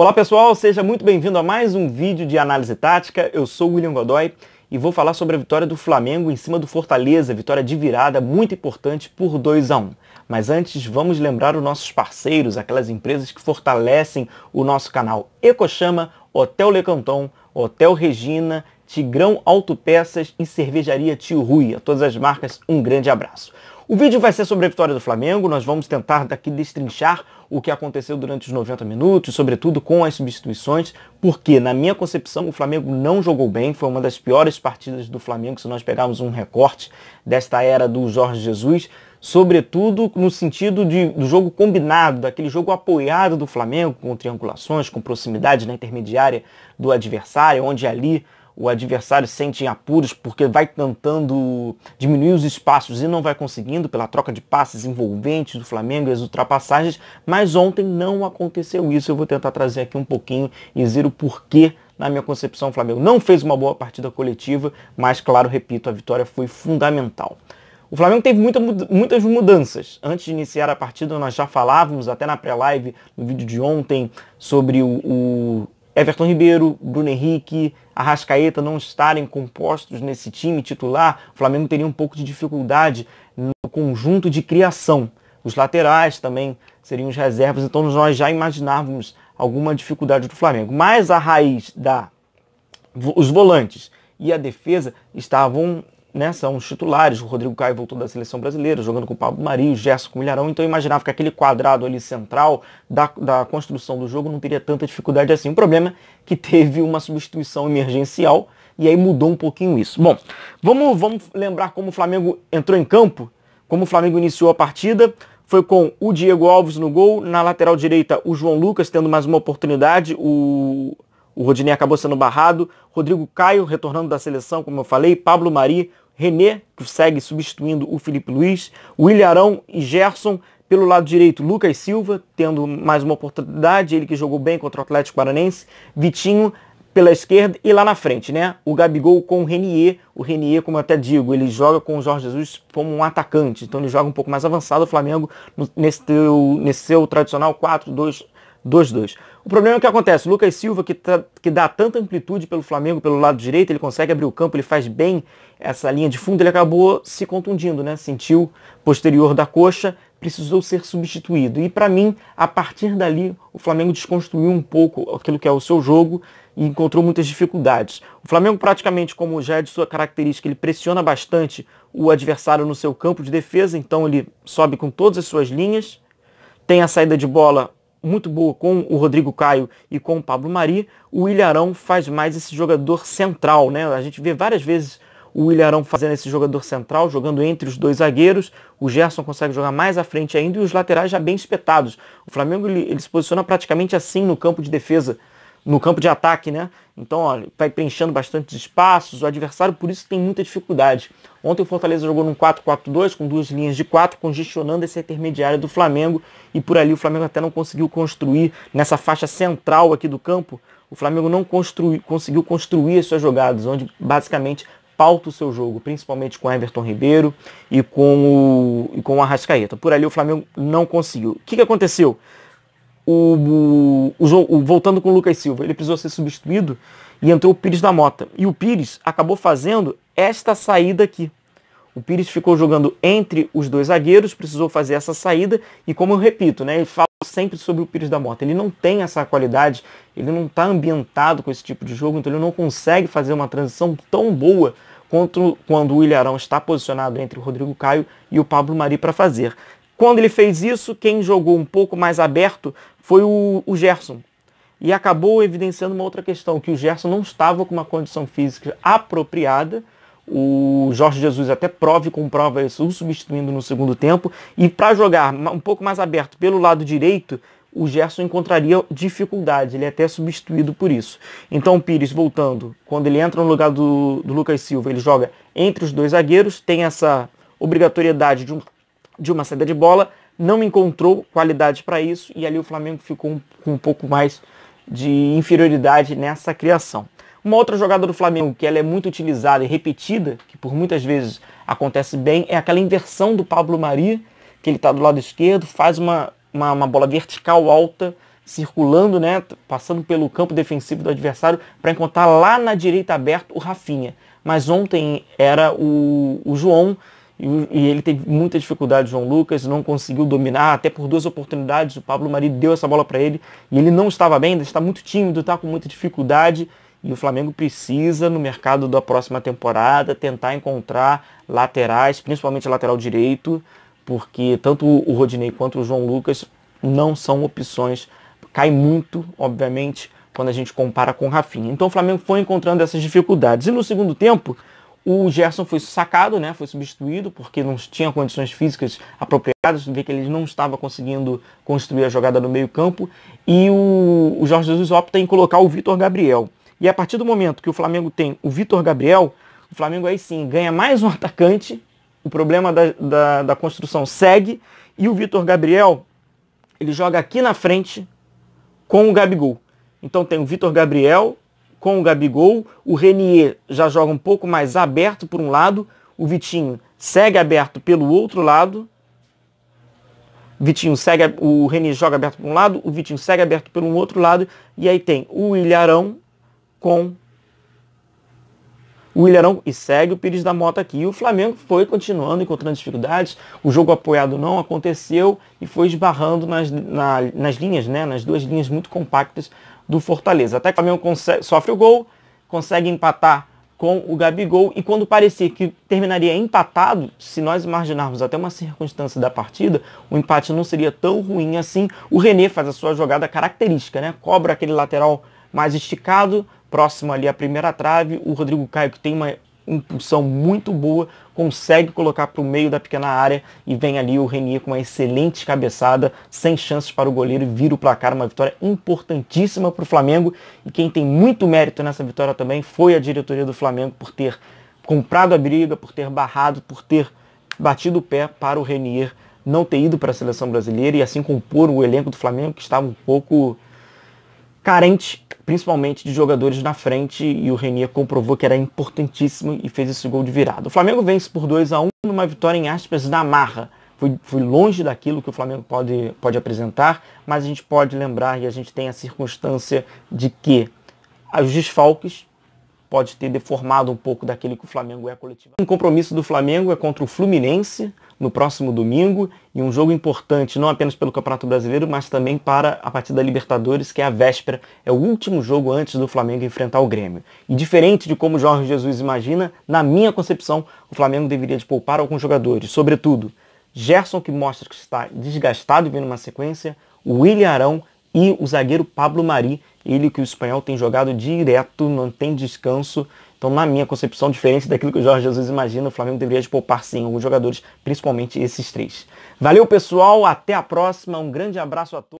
Olá pessoal, seja muito bem-vindo a mais um vídeo de análise tática. Eu sou o William Godoy e vou falar sobre a vitória do Flamengo em cima do Fortaleza, vitória de virada muito importante por 2 a 1. Mas antes, vamos lembrar os nossos parceiros, aquelas empresas que fortalecem o nosso canal Ecochama, Hotel Lecanton, Hotel Regina, Tigrão Autopeças e Cervejaria Tio Rui. A todas as marcas, um grande abraço. O vídeo vai ser sobre a vitória do Flamengo, nós vamos tentar daqui destrinchar o que aconteceu durante os 90 minutos, sobretudo com as substituições, porque, na minha concepção, o Flamengo não jogou bem, foi uma das piores partidas do Flamengo, se nós pegarmos um recorte desta era do Jorge Jesus, sobretudo no sentido de, do jogo combinado, daquele jogo apoiado do Flamengo, com triangulações, com proximidade na intermediária do adversário, onde ali o adversário sente em apuros porque vai tentando diminuir os espaços e não vai conseguindo pela troca de passes envolventes do Flamengo e as ultrapassagens, mas ontem não aconteceu isso. Eu vou tentar trazer aqui um pouquinho e dizer o porquê na minha concepção, o Flamengo não fez uma boa partida coletiva, mas, claro, repito, a vitória foi fundamental. O Flamengo teve muita, muitas mudanças. Antes de iniciar a partida, nós já falávamos, até na pré-live, no vídeo de ontem, sobre o, o Everton Ribeiro, Bruno Henrique, Arrascaeta não estarem compostos nesse time titular, o Flamengo teria um pouco de dificuldade no conjunto de criação. Os laterais também seriam os reservas, então nós já imaginávamos alguma dificuldade do Flamengo. Mas a raiz da os volantes e a defesa estavam né, são os titulares. O Rodrigo Caio voltou da seleção brasileira, jogando com o Pablo Marinho, Gerson com o Milharão. Então eu imaginava que aquele quadrado ali central da, da construção do jogo não teria tanta dificuldade assim. O problema é que teve uma substituição emergencial e aí mudou um pouquinho isso. Bom, vamos, vamos lembrar como o Flamengo entrou em campo, como o Flamengo iniciou a partida. Foi com o Diego Alves no gol, na lateral direita o João Lucas tendo mais uma oportunidade, o o Rodinei acabou sendo barrado. Rodrigo Caio retornando da seleção, como eu falei. Pablo Mari, René, que segue substituindo o Felipe Luiz. William Arão e Gerson. Pelo lado direito, Lucas Silva, tendo mais uma oportunidade. Ele que jogou bem contra o Atlético Paranense. Vitinho pela esquerda e lá na frente, né? O Gabigol com o Renier. O Renier, como eu até digo, ele joga com o Jorge Jesus como um atacante. Então ele joga um pouco mais avançado o Flamengo nesse, teu, nesse seu tradicional 4-2-2-2. O problema é o que acontece. O Lucas Silva, que, tá, que dá tanta amplitude pelo Flamengo, pelo lado direito, ele consegue abrir o campo, ele faz bem essa linha de fundo, ele acabou se contundindo, né? Sentiu posterior da coxa, precisou ser substituído. E para mim, a partir dali, o Flamengo desconstruiu um pouco aquilo que é o seu jogo e encontrou muitas dificuldades. O Flamengo praticamente, como já é de sua característica, ele pressiona bastante o adversário no seu campo de defesa, então ele sobe com todas as suas linhas, tem a saída de bola muito boa com o Rodrigo Caio e com o Pablo Mari, o Ilharão faz mais esse jogador central, né? A gente vê várias vezes o Ilharão fazendo esse jogador central, jogando entre os dois zagueiros. O Gerson consegue jogar mais à frente ainda e os laterais já bem espetados. O Flamengo ele, ele se posiciona praticamente assim no campo de defesa, no campo de ataque, né? Então, ó, vai preenchendo bastante espaços, o adversário por isso tem muita dificuldade. Ontem o Fortaleza jogou num 4-4-2 com duas linhas de 4, congestionando esse intermediário do Flamengo e por ali o Flamengo até não conseguiu construir nessa faixa central aqui do campo. O Flamengo não construi, conseguiu construir as suas jogadas, onde basicamente pauta o seu jogo, principalmente com Everton Ribeiro e com o, e com o Arrascaeta. Por ali o Flamengo não conseguiu. O que, que aconteceu? O, o, o, voltando com o Lucas Silva, ele precisou ser substituído e entrou o Pires da Mota. E o Pires acabou fazendo esta saída aqui. O Pires ficou jogando entre os dois zagueiros, precisou fazer essa saída e como eu repito, né, eu falo sempre sobre o Pires da Mota, ele não tem essa qualidade, ele não está ambientado com esse tipo de jogo, então ele não consegue fazer uma transição tão boa quanto quando o Ilharão está posicionado entre o Rodrigo Caio e o Pablo Mari para fazer. Quando ele fez isso, quem jogou um pouco mais aberto foi o, o Gerson, e acabou evidenciando uma outra questão, que o Gerson não estava com uma condição física apropriada o Jorge Jesus até prove e comprova isso, o substituindo no segundo tempo. E para jogar um pouco mais aberto pelo lado direito, o Gerson encontraria dificuldade, ele é até substituído por isso. Então o Pires voltando, quando ele entra no lugar do, do Lucas Silva, ele joga entre os dois zagueiros, tem essa obrigatoriedade de, um, de uma saída de bola, não encontrou qualidade para isso e ali o Flamengo ficou com um, um pouco mais de inferioridade nessa criação. Uma outra jogada do Flamengo que ela é muito utilizada e repetida, que por muitas vezes acontece bem, é aquela inversão do Pablo Mari, que ele está do lado esquerdo, faz uma, uma, uma, bola vertical alta, circulando, né, passando pelo campo defensivo do adversário, para encontrar lá na direita aberto o Rafinha. Mas ontem era o, o João, e, e ele teve muita dificuldade, João Lucas, não conseguiu dominar, até por duas oportunidades o Pablo Mari deu essa bola para ele, e ele não estava bem, ainda está muito tímido, está com muita dificuldade, e o Flamengo precisa, no mercado da próxima temporada, tentar encontrar laterais, principalmente lateral direito, porque tanto o Rodinei quanto o João Lucas não são opções. Cai muito, obviamente, quando a gente compara com o Rafinha. Então o Flamengo foi encontrando essas dificuldades. E no segundo tempo, o Gerson foi sacado, né? Foi substituído porque não tinha condições físicas apropriadas. Vê que ele não estava conseguindo construir a jogada no meio campo. E o, o Jorge Jesus opta em colocar o Vitor Gabriel. E a partir do momento que o Flamengo tem o Vitor Gabriel, o Flamengo aí sim ganha mais um atacante, o problema da, da, da construção segue, e o Vitor Gabriel, ele joga aqui na frente com o Gabigol. Então tem o Vitor Gabriel com o Gabigol, o Renier já joga um pouco mais aberto por um lado, o Vitinho segue aberto pelo outro lado, Vitinho segue, o Renier joga aberto por um lado, o Vitinho segue aberto pelo outro lado, e aí tem o Ilharão com o Ilharão e segue o Pires da Mota aqui. E o Flamengo foi continuando encontrando dificuldades. O jogo apoiado não aconteceu e foi esbarrando nas, na, nas linhas, né? nas duas linhas muito compactas do Fortaleza. Até que o Flamengo consegue, sofre o gol, consegue empatar com o Gabigol e quando parecia que terminaria empatado, se nós imaginarmos até uma circunstância da partida, o empate não seria tão ruim assim. O René faz a sua jogada característica, né? Cobra aquele lateral mais esticado, próximo ali à primeira trave, o Rodrigo Caio, que tem uma impulsão muito boa, consegue colocar para o meio da pequena área e vem ali o Renier com uma excelente cabeçada, sem chances para o goleiro e vira o placar, uma vitória importantíssima para o Flamengo. E quem tem muito mérito nessa vitória também foi a diretoria do Flamengo por ter comprado a briga, por ter barrado, por ter batido o pé para o Renier não ter ido para a seleção brasileira e assim compor o elenco do Flamengo que estava um pouco carente principalmente de jogadores na frente, e o Renier comprovou que era importantíssimo e fez esse gol de virada. O Flamengo vence por 2 a 1 numa vitória em aspas da marra. Foi, foi longe daquilo que o Flamengo pode, pode apresentar, mas a gente pode lembrar e a gente tem a circunstância de que os desfalques pode ter deformado um pouco daquele que o Flamengo é coletivo. Um compromisso do Flamengo é contra o Fluminense no próximo domingo e um jogo importante não apenas pelo Campeonato Brasileiro, mas também para a partida da Libertadores, que é a véspera, é o último jogo antes do Flamengo enfrentar o Grêmio. E diferente de como Jorge Jesus imagina, na minha concepção, o Flamengo deveria de poupar alguns jogadores, sobretudo Gerson que mostra que está desgastado e vem numa sequência, o William Arão e o zagueiro Pablo Mari, ele que o espanhol tem jogado direto, não tem descanso. Então, na minha concepção, diferente daquilo que o Jorge Jesus imagina, o Flamengo deveria poupar sim alguns jogadores, principalmente esses três. Valeu, pessoal. Até a próxima. Um grande abraço a todos.